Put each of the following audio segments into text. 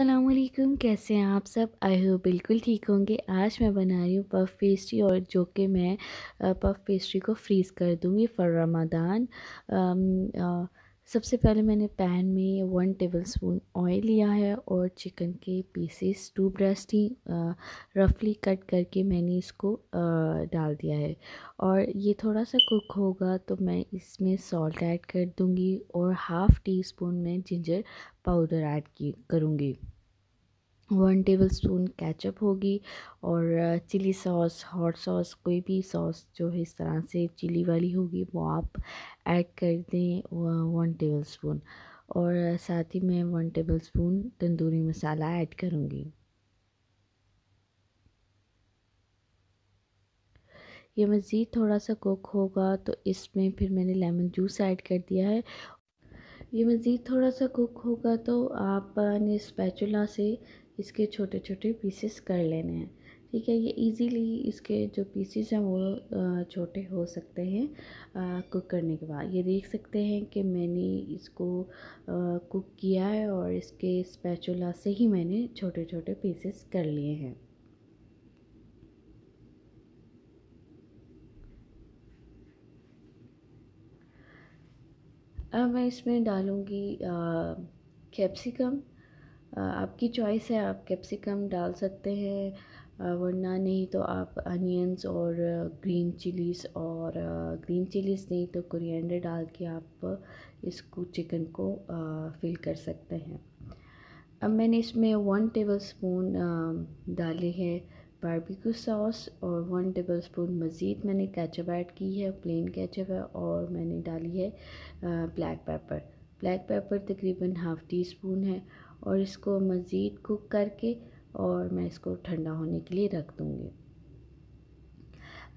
असलम कैसे हैं आप सब आई हो बिल्कुल ठीक होंगे आज मैं बना रही हूँ पफ पेस्ट्री और जो कि मैं पफ पेस्ट्री को फ्रीज़ कर दूँगी आ, आ, सबसे पहले मैंने पैन में वन टेबल स्पून ऑयल लिया है और चिकन के पीसेस टू ब्रेस्ट ही रफली कट करके मैंने इसको आ, डाल दिया है और ये थोड़ा सा कुक होगा तो मैं इसमें सॉल्ट ऐड कर दूँगी और हाफ़ टी स्पून में जिंजर पाउडर ऐड की करूँगी वन टेबल स्पून कैचअप होगी और चिली सॉस हॉट सॉस कोई भी सॉस जो है इस तरह से चिली वाली होगी वो आप ऐड कर दें वन टेबल स्पून और uh, साथ ही मैं one tablespoon tandoori masala add करूँगी ये मज़ीद थोड़ा सा कुक होगा तो इसमें फिर मैंने लेमन जूस ऐड कर दिया है ये मज़ीद थोड़ा सा कुक होगा तो आपने स्पैचुला से इसके छोटे छोटे पीसेस कर लेने हैं ठीक है ये इजीली इसके जो पीसेस हैं वो छोटे हो सकते हैं कुक करने के बाद ये देख सकते हैं कि मैंने इसको कुक किया है और इसके स्पैचुला से ही मैंने छोटे छोटे पीसेस कर लिए हैं अब मैं इसमें डालूँगी कैप्सिकम आपकी चॉइस है आप कैप्सिकम डाल सकते हैं वरना नहीं तो आप अनियंस और ग्रीन चिलीज़ और ग्रीन चिलीज़ नहीं तो कुरियंडर डाल के आप इसको चिकन को फिल कर सकते हैं अब मैंने इसमें वन टेबल स्पून डाली है बारबेक्यू सॉस और वन टेबल स्पून मज़ीद मैंने कैचअप ऐड की है प्लेन कैचअप है और मैंने डाली है ब्लैक पेपर ब्लैक पेपर तकरीबन हाफ़ टी स्पून है और इसको मज़ीद कुक करके और मैं इसको ठंडा होने के लिए रख दूँगी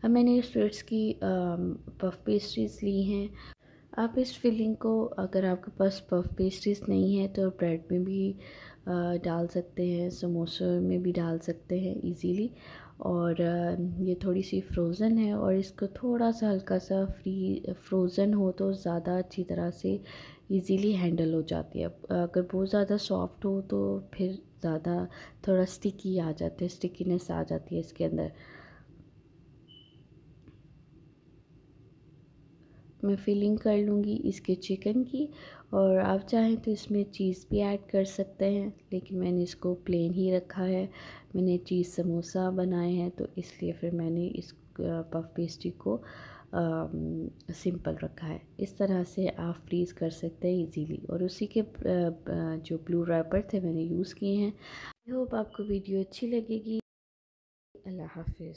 अब मैंने स्वीट्स की पफ पेस्ट्रीज ली हैं आप इस फिलिंग को अगर आपके पास पफ पेस्ट्रीज नहीं है तो ब्रेड में भी डाल सकते हैं समोसे में भी डाल सकते हैं इजीली और ये थोड़ी सी फ्रोज़न है और इसको थोड़ा सा हल्का सा फ्री फ्रोज़न हो तो ज़्यादा अच्छी तरह से इजीली हैंडल हो जाती है अगर बहुत ज़्यादा सॉफ्ट हो तो फिर ज़्यादा थोड़ा स्टिकी आ जाती है स्टिकीनेस आ जाती है इसके अंदर मैं फिलिंग कर लूँगी इसके चिकन की और आप चाहें तो इसमें चीज़ भी ऐड कर सकते हैं लेकिन मैंने इसको प्लेन ही रखा है मैंने चीज़ समोसा बनाए हैं तो इसलिए फिर मैंने इस पफ पेस्ट्री को आ, सिंपल रखा है इस तरह से आप फ्रीज़ कर सकते हैं इजीली और उसी के जो ब्लू रैपर थे मैंने यूज़ किए हैं आई होप आपको वीडियो अच्छी लगेगी अल्लाह हाफिज़